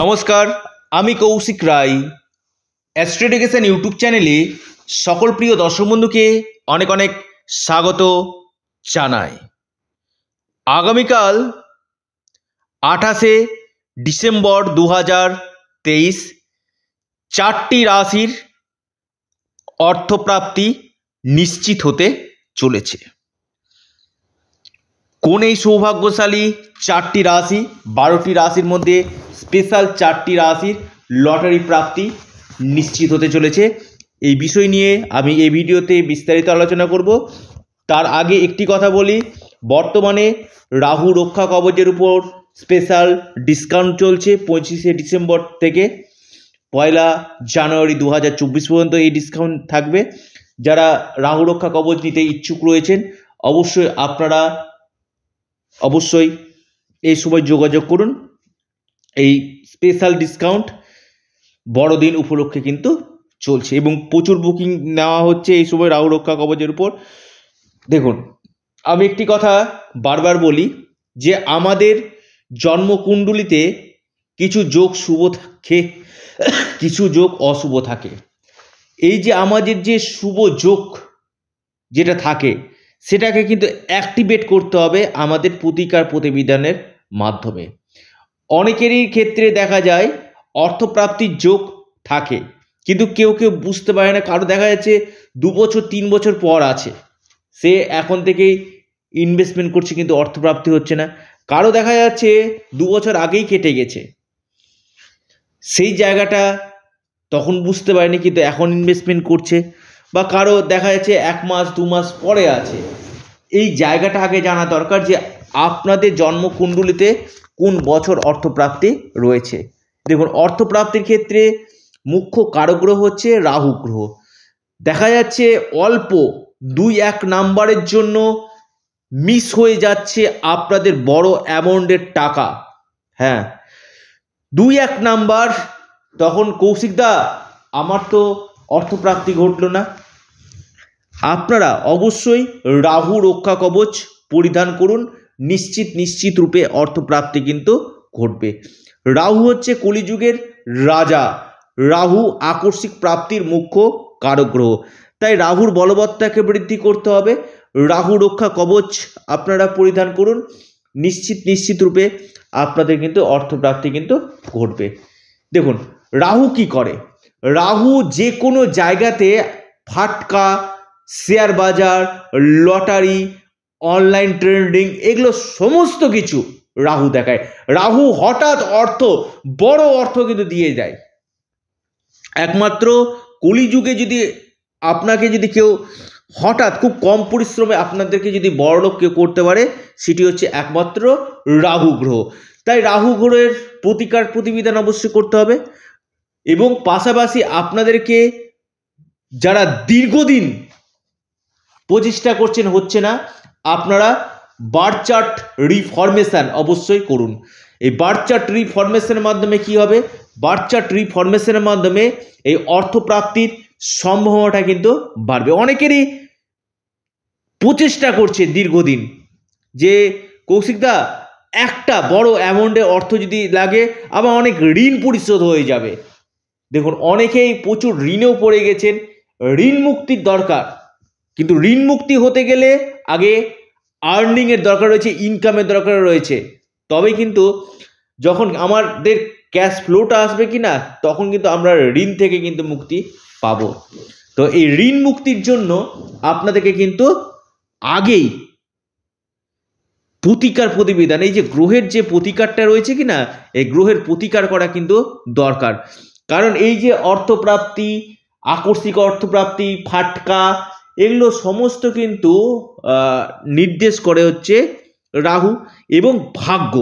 নমস্কার আমি কৌশিক রায় অ্যাস্ট্রেডিকেশন ইউটিউব চ্যানেলে সকল প্রিয় দর্শক বন্ধুকে অনেক অনেক স্বাগত জানাই আগামীকাল আঠাশে ডিসেম্বর দু হাজার তেইশ চারটি রাশির অর্থপ্রাপ্তি নিশ্চিত হতে চলেছে কোন এই সৌভাগ্যশালী চারটি রাশি বারোটি রাশির মধ্যে স্পেশাল চারটি রাশির লটারি প্রাপ্তি নিশ্চিত হতে চলেছে এই বিষয় নিয়ে আমি এই ভিডিওতে বিস্তারিত আলোচনা করব তার আগে একটি কথা বলি বর্তমানে রাহু রক্ষা কবচের উপর স্পেশাল ডিসকাউন্ট চলছে পঁচিশে ডিসেম্বর থেকে পয়লা জানুয়ারি দু পর্যন্ত এই ডিসকাউন্ট থাকবে যারা রাহু রক্ষা কবচ নিতে ইচ্ছুক রয়েছেন অবশ্যই আপনারা অবশ্যই এই সময় যোগাযোগ করুন এই স্পেশাল ডিসকাউন্ট বড়দিন উপলক্ষে কিন্তু চলছে এবং প্রচুর বুকিং নেওয়া হচ্ছে এই সময় রাহু রক্ষা কবচের উপর দেখুন আমি একটি কথা বারবার বলি যে আমাদের জন্মকুণ্ডলিতে কিছু যোগ শুভ থাকে কিছু যোগ অশুভ থাকে এই যে আমাদের যে শুভ যোগ যেটা থাকে সেটাকে কিন্তু অ্যাক্টিভেট করতে হবে আমাদের প্রতিকার প্রতিবিধানের মাধ্যমে অনেকেরই ক্ষেত্রে দেখা যায় অর্থপ্রাপ্তির যোগ থাকে কিন্তু কেউ কেউ বুঝতে পারে না কারো দেখা যাচ্ছে দু বছর তিন বছর পর আছে সে এখন থেকেই ইনভেস্টমেন্ট করছে কিন্তু অর্থপ্রাপ্তি হচ্ছে না কারো দেখা যাচ্ছে দু বছর আগেই কেটে গেছে সেই জায়গাটা তখন বুঝতে পারেনি কিন্তু এখন ইনভেস্টমেন্ট করছে বা কারো দেখা যাচ্ছে এক মাস দু মাস পরে আছে এই জায়গাটা আগে জানা দরকার যে আপনাদের জন্মকুণ্ডলিতে কোন বছর অর্থপ্রাপ্তি রয়েছে দেখুন অর্থপ্রাপ্তির ক্ষেত্রে মুখ্য গ্রহ হচ্ছে রাহু গ্রহ দেখা যাচ্ছে অল্প দুই এক নাম্বারের জন্য মিস হয়ে যাচ্ছে আপনাদের বড় অ্যামাউন্টের টাকা হ্যাঁ দুই এক নাম্বার তখন কৌশিকদা আমার তো অর্থপ্রাপ্তি ঘটল না আপনারা অবশ্যই রাহু রক্ষা কবচ পরিধান করুন নিশ্চিত নিশ্চিত রূপে অর্থপ্রাপ্তি কিন্তু ঘটবে রাহু হচ্ছে কলিযুগের রাজা রাহু আকস্মিক প্রাপ্তির মুখ্য কারগ্রহ তাই রাহুর বলবত্তাকে বৃদ্ধি করতে হবে রাহু রক্ষা কবচ আপনারা পরিধান করুন নিশ্চিত নিশ্চিত রূপে আপনাদের কিন্তু অর্থপ্রাপ্তি কিন্তু ঘটবে দেখুন রাহু কি করে রাহু যে কোনো জায়গাতে ফাটকা শেয়ার বাজার লটারি অনলাইন ট্রেডিং এগুলো সমস্ত কিছু রাহু দেখায় রাহু হঠাৎ অর্থ বড় অর্থ কিন্তু দিয়ে দেয় একমাত্র কলিযুগে যদি আপনাকে যদি কেউ হঠাৎ খুব কম পরিশ্রমে আপনাদেরকে যদি বড়লোক কেউ করতে পারে সেটি হচ্ছে একমাত্র রাহু গ্রহ তাই রাহু গ্রহের প্রতিকার প্রতিবিধান অবশ্যই করতে হবে এবং পাশাপাশি আপনাদেরকে যারা দীর্ঘদিন প্রচেষ্টা করছেন হচ্ছে না আপনারা বার চার্ট রিফরমেশান অবশ্যই করুন এই বার চার্ট রিফরমেশনের মাধ্যমে কি হবে বার চার্ট রিফরমেশনের মাধ্যমে এই অর্থপ্রাপ্তির সম্ভাবনাটা কিন্তু বাড়বে অনেকেরই প্রচেষ্টা করছে দীর্ঘদিন যে কৌশিকদা একটা বড় অ্যামাউন্টে অর্থ যদি লাগে আবার অনেক ঋণ পরিশোধ হয়ে যাবে দেখুন অনেকেই প্রচুর ঋণেও পড়ে গেছেন ঋণ মুক্তির দরকার কিন্তু ঋণ মুক্তি হতে গেলে আগে আর্নিংয়ের দরকার রয়েছে ইনকামের দরকার রয়েছে তবে কিন্তু যখন আমাদের ক্যাশ ফ্লোটা আসবে কি না তখন কিন্তু আমরা ঋণ থেকে কিন্তু মুক্তি পাব তো এই ঋণ মুক্তির জন্য আপনাদেরকে কিন্তু আগেই প্রতিকার প্রতিবেদন এই যে গ্রহের যে প্রতিকারটা রয়েছে কি না এই গ্রহের প্রতিকার করা কিন্তু দরকার কারণ এই যে অর্থপ্রাপ্তি আকস্মিক অর্থপ্রাপ্তি ফাটকা এগুলো সমস্ত কিন্তু নির্দেশ করে হচ্ছে রাহু এবং ভাগ্য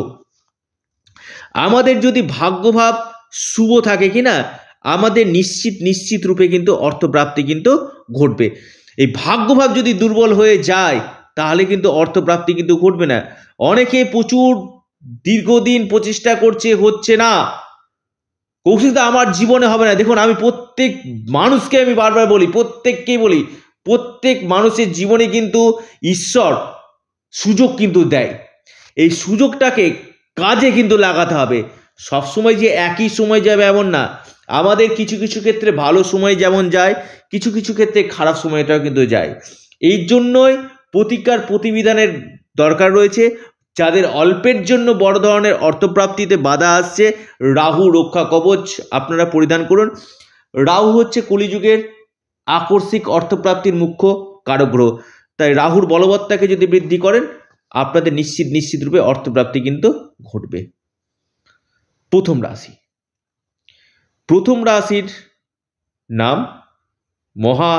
আমাদের যদি ভাগ্যভাব শুভ থাকে কি না আমাদের নিশ্চিত নিশ্চিত রূপে কিন্তু অর্থপ্রাপ্তি কিন্তু ঘটবে এই ভাগ্যভাব যদি দুর্বল হয়ে যায় তাহলে কিন্তু অর্থপ্রাপ্তি কিন্তু ঘটবে না অনেকে প্রচুর দীর্ঘদিন প্রচেষ্টা করছে হচ্ছে না কৌশিক আমার জীবনে হবে না দেখুন আমি প্রত্যেক মানুষকে আমি বারবার বলি প্রত্যেককেই বলি প্রত্যেক মানুষের জীবনে কিন্তু ঈশ্বর সুযোগ কিন্তু দেয় এই সুযোগটাকে কাজে কিন্তু লাগাতে হবে সবসময় যে একই সময় যাবে এমন না আমাদের কিছু কিছু ক্ষেত্রে ভালো সময় যেমন যায় কিছু কিছু ক্ষেত্রে খারাপ সময়টাও কিন্তু যায় এই জন্যই প্রতিকার প্রতিবিধানের দরকার রয়েছে যাদের অল্পের জন্য বড় ধরনের অর্থপ্রাপ্তিতে বাধা আসছে রাহু রক্ষা কবচ আপনারা পরিধান করুন রাহু হচ্ছে কলিযুগের আকস্মিক অর্থপ্রাপ্তির মুখ্য কারগ্রহ তাই রাহুর বলবত্তাকে যদি বৃদ্ধি করেন আপনাদের নিশ্চিত নিশ্চিত রূপে অর্থপ্রাপ্তি কিন্তু ঘটবে প্রথম রাশি প্রথম রাশির নাম মহা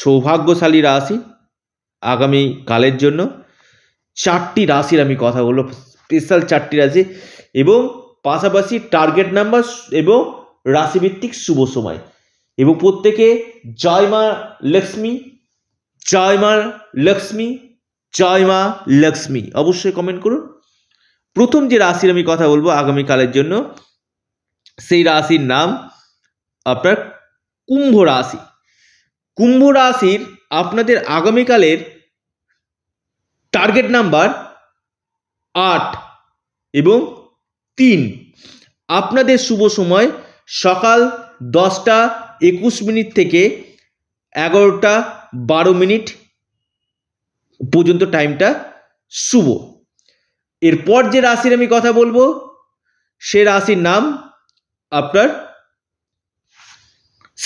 সৌভাগ্যশালী রাশি আগামী কালের জন্য চারটি রাশির আমি কথা বলব স্পেশাল চারটি রাশি এবং পাশাপাশি টার্গেট নাম্বার এবং রাশিভিত্তিক শুভ সময় এবং প্রত্যেকে জয় মা লক্ষ্মী জয় মা লক্ষ্মী জয় মা লক্ষ্মী অবশ্যই কমেন্ট করুন প্রথম যে রাশির আমি কথা বলবো আগামীকালের জন্য সেই রাশির নাম আপনার কুম্ভ রাশি কুম্ভ রাশির আপনাদের আগামীকালের টার্গেট নাম্বার আট এবং তিন আপনাদের শুভ সময় সকাল দশটা একুশ মিনিট থেকে এগারোটা বারো মিনিট পর্যন্ত টাইমটা শুভ এরপর যে রাশির আমি কথা বলবো সে রাশির নাম আপনার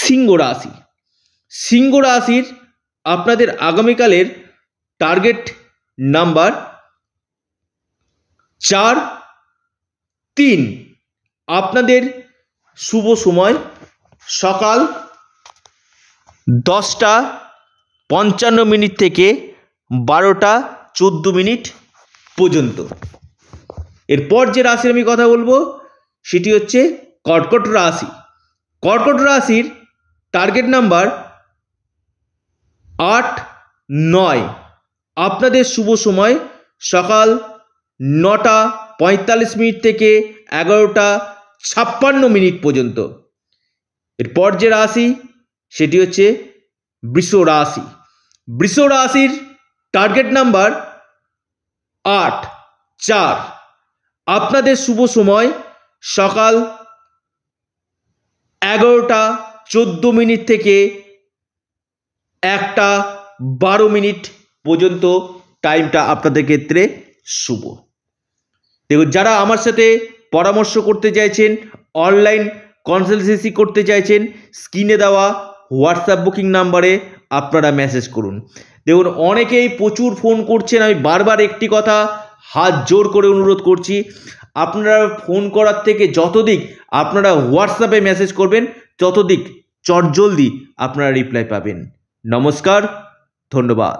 সিংহ রাশি সিংহ রাশির আপনাদের আগামীকালের টার্গেট নাম্বার চার তিন আপনাদের শুভ সময় সকাল দশটা পঞ্চান্ন মিনিট থেকে বারোটা চোদ্দো মিনিট পর্যন্ত এরপর যে রাশির আমি কথা বলবো সেটি হচ্ছে কর্কট রাশি কর্কট রাশির টার্গেট নাম্বার আট নয় আপনাদের শুভ সময় সকাল নটা পঁয়তাল্লিশ মিনিট থেকে এগারোটা ছাপ্পান্ন মিনিট পর্যন্ত এরপর যে রাশি সেটি হচ্ছে বৃষ রাশি বৃষ রাশির টার্গেট নাম্বার আট চার আপনাদের শুভ সময় সকাল এগারোটা চোদ্দো মিনিট থেকে একটা বারো মিনিট পর্যন্ত টাইমটা আপনাদের ক্ষেত্রে শুভ দেখুন যারা আমার সাথে পরামর্শ করতে চাইছেন অনলাইন কনসালটেন্সি করতে চাইছেন স্ক্রিনে দেওয়া হোয়াটসঅ্যাপ বুকিং নাম্বারে আপনারা মেসেজ করুন দেখুন অনেকেই প্রচুর ফোন করছেন আমি বারবার একটি কথা হাত জোর করে অনুরোধ করছি আপনারা ফোন করার থেকে যতদিক আপনারা হোয়াটসঅ্যাপে মেসেজ করবেন ততদিক চটজলদি আপনারা রিপ্লাই পাবেন নমস্কার ধন্যবাদ